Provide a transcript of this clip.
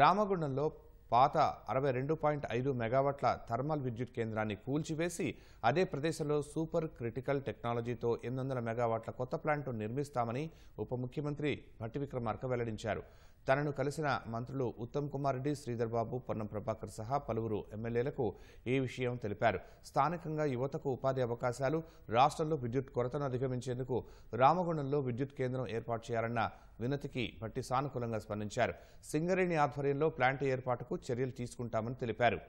రామగుండంలో పాత అరవై రెండు పాయింట్ ఐదు మెగావాట్ల థర్మల్ విద్యుత్ కేంద్రాన్ని కూల్చివేసి అదే ప్రదేశంలో సూపర్ క్రిటికల్ టెక్నాలజీతో ఎనిమిది వందల మెగావాట్ల కొత్త ప్లాంట్ నిర్మిస్తామని ఉప ముఖ్యమంత్రి భట్టి విక్రమార్క వెల్లడించారు తనను కలిసిన మంత్రులు ఉత్తమ్ కుమార్ రెడ్డి శ్రీధర్ బాబు పొన్నం ప్రభాకర్ సహా పలువురు ఎమ్మెల్యేలకు ఈ విషయం తెలిపారు స్థానికంగా యువతకు ఉపాధి అవకాశాలు రాష్ట్రంలో విద్యుత్ కొరతను అధిగమించేందుకు రామగుండంలో విద్యుత్ కేంద్రం ఏర్పాటు చేయాలన్న వినతికి మట్టి సానుకూలంగా స్పందించారు సింగరేణి ఆధ్వర్యంలో ప్లాంట్ ఏర్పాటుకు చర్యలు తీసుకుంటామని తెలిపారు